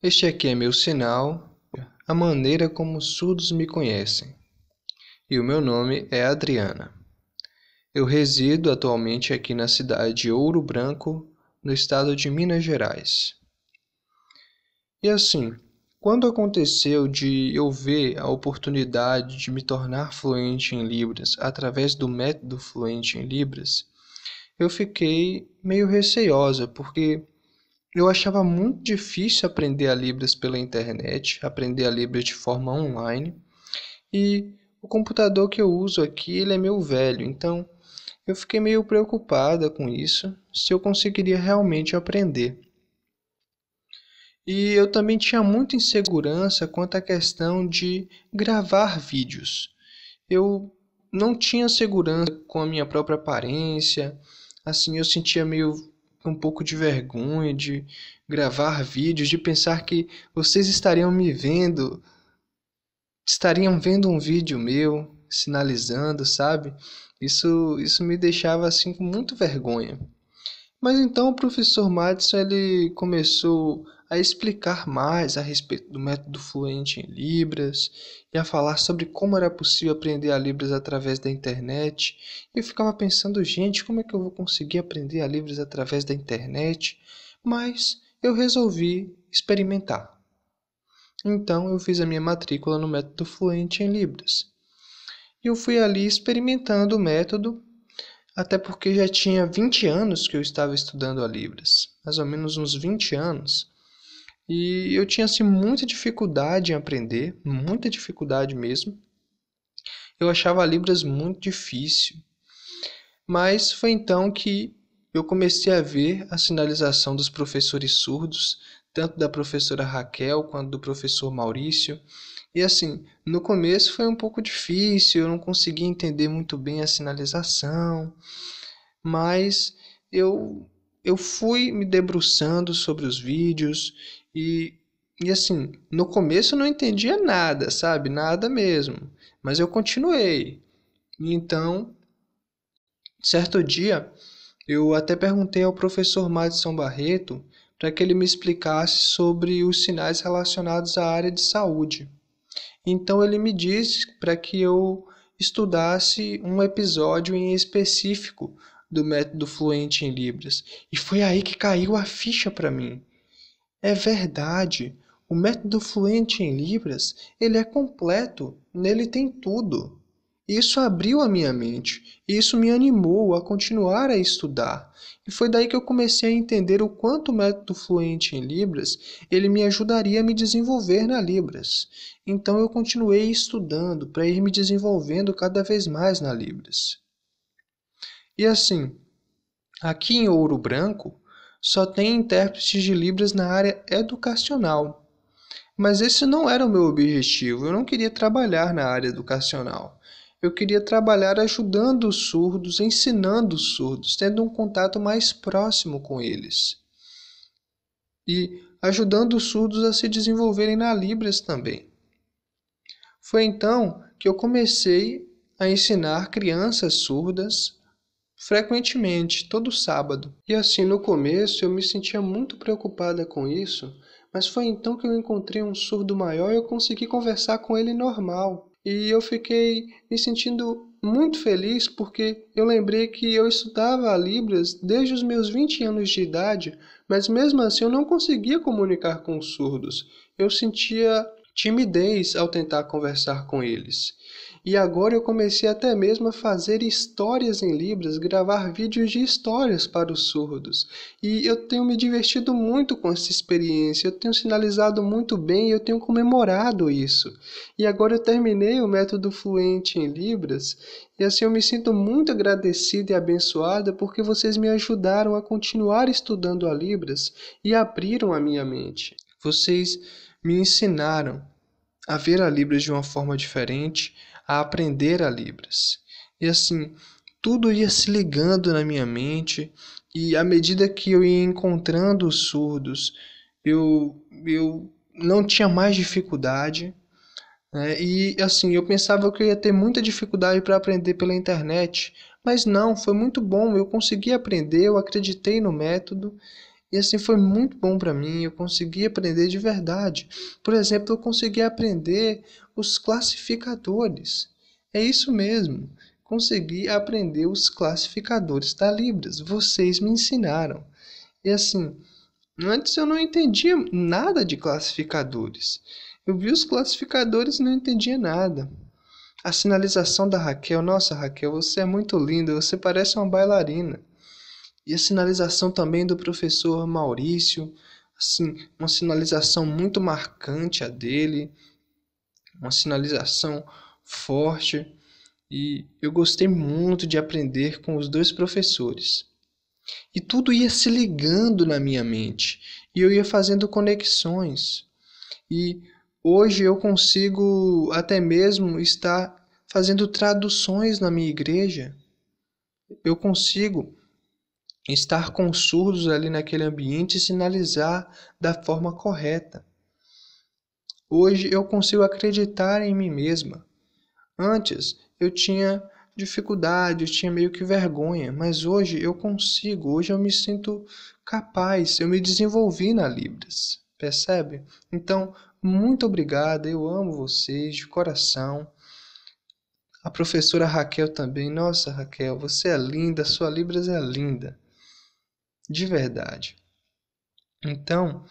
Este aqui é meu sinal, a maneira como os surdos me conhecem. E o meu nome é Adriana. Eu resido atualmente aqui na cidade de Ouro Branco, no estado de Minas Gerais. E assim, quando aconteceu de eu ver a oportunidade de me tornar fluente em Libras através do método fluente em Libras, eu fiquei meio receosa, porque eu achava muito difícil aprender a Libras pela internet, aprender a Libras de forma online. E o computador que eu uso aqui, ele é meu velho, então eu fiquei meio preocupada com isso, se eu conseguiria realmente aprender. E eu também tinha muita insegurança quanto à questão de gravar vídeos. Eu não tinha segurança com a minha própria aparência, assim eu sentia meio um pouco de vergonha de gravar vídeos, de pensar que vocês estariam me vendo, estariam vendo um vídeo meu, sinalizando, sabe? Isso, isso me deixava assim com muito vergonha. Mas então o professor Madison ele começou a explicar mais a respeito do método fluente em Libras e a falar sobre como era possível aprender a Libras através da internet. eu ficava pensando, gente, como é que eu vou conseguir aprender a Libras através da internet? Mas eu resolvi experimentar. Então eu fiz a minha matrícula no método fluente em Libras. E eu fui ali experimentando o método até porque já tinha 20 anos que eu estava estudando a Libras, mais ou menos uns 20 anos. E eu tinha assim muita dificuldade em aprender, muita dificuldade mesmo. Eu achava a Libras muito difícil. Mas foi então que eu comecei a ver a sinalização dos professores surdos, tanto da professora Raquel quanto do professor Maurício, e assim, no começo foi um pouco difícil, eu não consegui entender muito bem a sinalização, mas eu eu fui me debruçando sobre os vídeos e e assim, no começo eu não entendia nada, sabe? Nada mesmo. Mas eu continuei. Então, certo dia, eu até perguntei ao professor Madison Barreto para que ele me explicasse sobre os sinais relacionados à área de saúde. Então ele me disse para que eu estudasse um episódio em específico do método fluente em Libras. E foi aí que caiu a ficha para mim. É verdade, o método fluente em Libras, ele é completo, nele tem tudo. Isso abriu a minha mente, e isso me animou a continuar a estudar. E foi daí que eu comecei a entender o quanto o método fluente em Libras, ele me ajudaria a me desenvolver na Libras. Então eu continuei estudando para ir me desenvolvendo cada vez mais na Libras. E assim, aqui em Ouro Branco, só tem intérpretes de Libras na área educacional. Mas esse não era o meu objetivo, eu não queria trabalhar na área educacional eu queria trabalhar ajudando os surdos, ensinando os surdos, tendo um contato mais próximo com eles. E ajudando os surdos a se desenvolverem na Libras também. Foi então que eu comecei a ensinar crianças surdas frequentemente, todo sábado. E assim, no começo eu me sentia muito preocupada com isso, mas foi então que eu encontrei um surdo maior e eu consegui conversar com ele normal e eu fiquei me sentindo muito feliz porque eu lembrei que eu estudava Libras desde os meus 20 anos de idade, mas mesmo assim eu não conseguia comunicar com os surdos. Eu sentia timidez ao tentar conversar com eles. E agora eu comecei até mesmo a fazer histórias em Libras, gravar vídeos de histórias para os surdos. E eu tenho me divertido muito com essa experiência, eu tenho sinalizado muito bem, eu tenho comemorado isso. E agora eu terminei o método fluente em Libras, e assim eu me sinto muito agradecida e abençoada porque vocês me ajudaram a continuar estudando a Libras e abriram a minha mente. Vocês me ensinaram a ver a Libras de uma forma diferente, a aprender a Libras. E assim, tudo ia se ligando na minha mente, e à medida que eu ia encontrando os surdos, eu, eu não tinha mais dificuldade. Né? E assim, eu pensava que eu ia ter muita dificuldade para aprender pela internet, mas não, foi muito bom. Eu consegui aprender, eu acreditei no método e assim foi muito bom para mim, eu consegui aprender de verdade. Por exemplo, eu consegui aprender os classificadores. É isso mesmo, consegui aprender os classificadores da Libras. Vocês me ensinaram. E assim, antes eu não entendia nada de classificadores. Eu vi os classificadores e não entendia nada. A sinalização da Raquel, nossa Raquel, você é muito linda, você parece uma bailarina. E a sinalização também do professor Maurício, assim, uma sinalização muito marcante a dele, uma sinalização forte. E eu gostei muito de aprender com os dois professores. E tudo ia se ligando na minha mente, e eu ia fazendo conexões. E hoje eu consigo até mesmo estar fazendo traduções na minha igreja. Eu consigo estar com os surdos ali naquele ambiente e sinalizar da forma correta. Hoje eu consigo acreditar em mim mesma. Antes eu tinha dificuldade, eu tinha meio que vergonha, mas hoje eu consigo, hoje eu me sinto capaz, eu me desenvolvi na Libras, percebe? Então, muito obrigada, eu amo vocês de coração. A professora Raquel também, nossa Raquel, você é linda, sua Libras é linda de verdade. Então,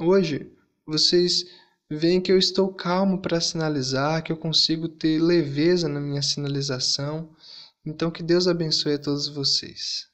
hoje vocês veem que eu estou calmo para sinalizar, que eu consigo ter leveza na minha sinalização. Então, que Deus abençoe a todos vocês.